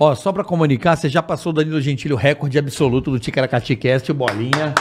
Ó, só para comunicar, você já passou Danilo Gentili o recorde absoluto do Ticaracati Cast, bolinha.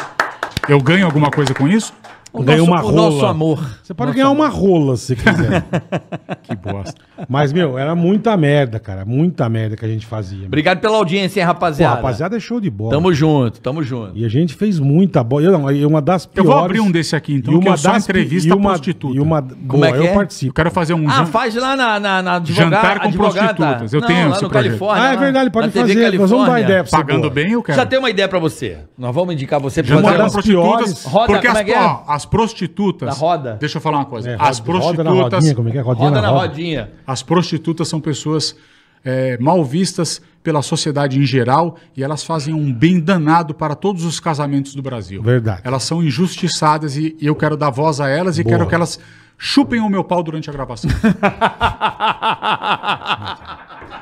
Eu ganho alguma coisa com isso? O ganha nosso, uma rola. nosso amor. Você pode ganhar amor. uma rola se quiser. que bosta. Mas, meu, era muita merda, cara. Muita merda que a gente fazia. meu. Obrigado pela audiência, hein, rapaziada. Pô, rapaziada é show de bola. Tamo junto, tamo junto. E a gente fez muita bola. Eu, uma das Eu vou abrir um desse aqui, então, e que eu entrevista e uma, prostituta. E uma, boa, é que eu é? participo. Eu quero fazer um ah, jan- faz lá na, na, na advogada. Jantar com advogada. prostitutas. Eu Não, tenho lá esse no projeto. Califórnia. Ah, é verdade, pode fazer. Nós vamos dar ideia pra você. pagando bem, eu quero. Já tem uma ideia pra você. Nós vamos indicar você pra Jantar fazer com prostitutas. Roda, porque é é? ó, as prostitutas. Da roda. Deixa eu falar uma coisa. É, roda, as prostitutas. Roda na rodinha, como é que é? Rodinha roda na, rodinha. As prostitutas são pessoas é, mal vistas pela sociedade em geral e elas fazem um bem danado para todos os casamentos do Brasil. Verdade. Elas são injustiçadas e, e eu quero dar voz a elas e Boa. quero que elas chupem o meu pau durante a gravação.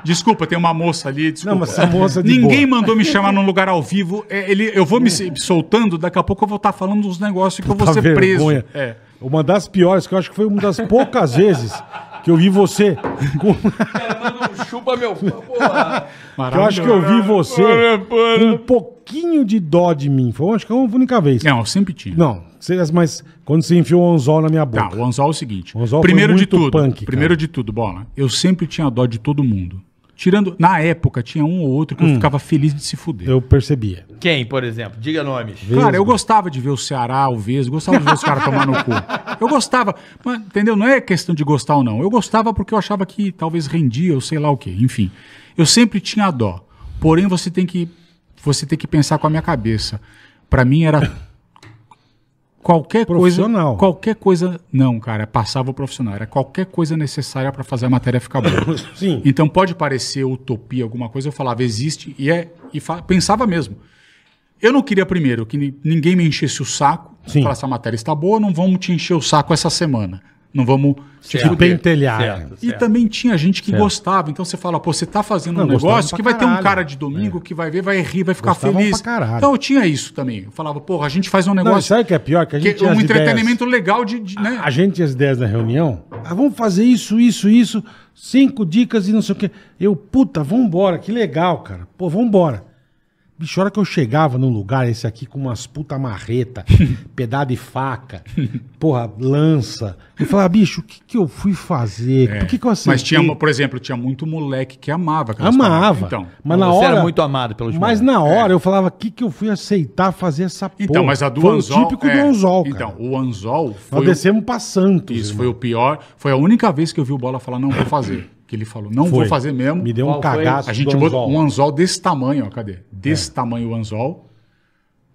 Desculpa, tem uma moça ali. Desculpa. Não, mas moça é de Ninguém boa. mandou me chamar num lugar ao vivo. É, ele, eu vou me soltando, daqui a pouco eu vou estar falando uns negócios que eu vou ser preso. É. Uma das piores, que eu acho que foi uma das poucas vezes que eu vi você. Com... chupa meu. Porra. Que eu acho que eu vi você com um pouquinho de dó de mim. Foi, acho que é a única vez. Não, eu sempre tinha. Não, mas quando você enfiou o anzol na minha boca. Não, o anzol é o seguinte. O anzol primeiro de tudo. Punk, primeiro de tudo, bola. Eu sempre tinha dó de todo mundo. Tirando. Na época, tinha um ou outro que hum. eu ficava feliz de se fuder. Eu percebia. Quem, por exemplo? Diga nomes. Vesgo. Cara, eu gostava de ver o Ceará, o Vesgo, gostava de ver os caras tomar no cu. Eu gostava. Mas, entendeu? Não é questão de gostar ou não. Eu gostava porque eu achava que talvez rendia, ou sei lá o quê. Enfim. Eu sempre tinha dó. Porém, você tem que. Você tem que pensar com a minha cabeça. Para mim era qualquer profissional. coisa. Qualquer coisa. Não, cara, passava o profissional. Era qualquer coisa necessária para fazer a matéria ficar boa. Sim. Então pode parecer utopia, alguma coisa, eu falava, existe, e é. E pensava mesmo. Eu não queria, primeiro, que ninguém me enchesse o saco. para essa matéria está boa, não vamos te encher o saco essa semana. Não vamos certo. te pentelhar. Certo, certo. E também tinha gente que gostava. Então você fala, pô, você tá fazendo não, um negócio que vai ter um cara de domingo é. que vai ver, vai rir, vai ficar gostavam feliz. Então eu tinha isso também. Eu falava, porra, a gente faz um negócio. Não, sabe o que é pior? Que a gente que, um entretenimento ideias. legal de. de né? a, a gente tinha as ideias na reunião. Ah, vamos fazer isso, isso, isso. Cinco dicas e não sei o quê. Eu, puta, vambora, que legal, cara. Pô, vambora. Bicho, a hora que eu chegava num lugar, esse aqui com umas puta marreta, pedaço de faca, porra, lança. Eu falava, bicho, o que, que eu fui fazer? É. Por que, que eu aceitei? Mas tinha, por exemplo, tinha muito moleque que amava. Amava. Então, mas na hora, era muito amado pelos Mas moleque. na é. hora é. eu falava, o que, que eu fui aceitar fazer essa então, porra? Então, mas a do foi anzol, o típico é. do anzol, cara. Então, o anzol é, então, foi... Nós descemos o... pra Santos. Isso, irmão. foi o pior. Foi a única vez que eu vi o Bola falar, não vou fazer que ele falou, não Foi. vou fazer mesmo. Me deu um cagaço. A gente botou um anzol desse tamanho, ó, cadê? Desse é. tamanho o anzol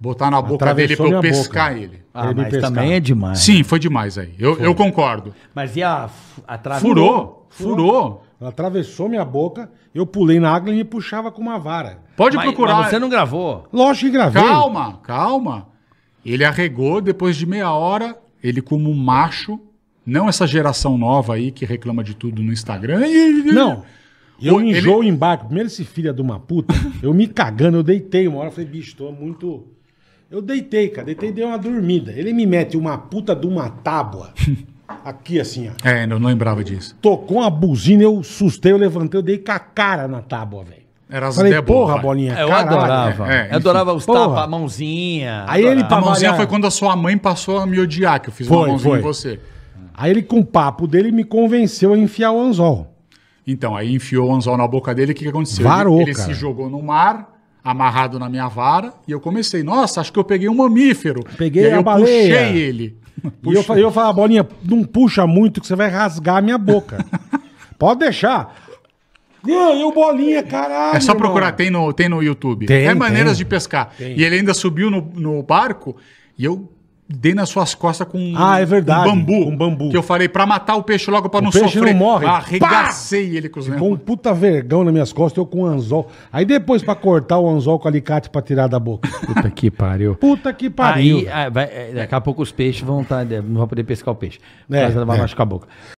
botar na boca Atravessou dele para eu pescar boca. ele. Ah, ele mas pescar. também é demais. Sim, foi demais aí. Eu, eu concordo. Mas e a, a Furou, furou. Ela atravessou minha boca, eu pulei na água e me puxava com uma vara. Pode mas, procurar. Mas você não gravou? Lógico que gravei. Calma, calma. Ele arregou, depois de meia hora, ele como um macho, não essa geração nova aí que reclama de tudo no Instagram. Não. Eu Ou, enjoo ele... em barco. Primeiro, esse filho é de uma puta, eu me cagando, eu deitei uma hora, falei, bicho, tô muito. Eu deitei, cara, deitei e dei uma dormida. Ele me mete uma puta de uma tábua. Aqui assim, ó. É, eu não lembrava disso. Tocou uma buzina, eu sustei, eu levantei, eu dei com a cara na tábua, velho. Era as Falei, Débora, porra, bolinha. É, eu caralho. adorava. É, é, eu adorava os tapas, a mãozinha. Aí adorava. ele A mãozinha foi quando a sua mãe passou a me odiar, que eu fiz foi, uma mãozinha foi. em você. Aí ele, com o papo dele, me convenceu a enfiar o anzol. Então, aí enfiou o anzol na boca dele, o que, que aconteceu? Varou, ele, ele se jogou no mar, amarrado na minha vara, e eu comecei, nossa, acho que eu peguei um mamífero. Peguei e aí a eu baleia. puxei ele. Puxa. E eu falei, eu ah, falei, bolinha, não puxa muito que você vai rasgar a minha boca. Pode deixar. E o bolinha, caralho. É só procurar, tem no, tem no YouTube. Tem, é maneiras tem. de pescar. Tem. E ele ainda subiu no, no barco e eu dei nas suas costas com ah, é verdade, um bambu. um bambu. Que eu falei para matar o peixe logo para não peixe sofrer. peixe não morre. Arregacei Pá! ele com os Ficou um puta vergão nas minhas costas, eu com um anzol. Aí depois para cortar o anzol com alicate para tirar da boca. Puta que pariu. Puta que pariu. Aí, aí ah, vai, eh, daqui a pouco os peixes vão estar, tá, não vão poder pescar o peixe. É, vai é. machucar a boca.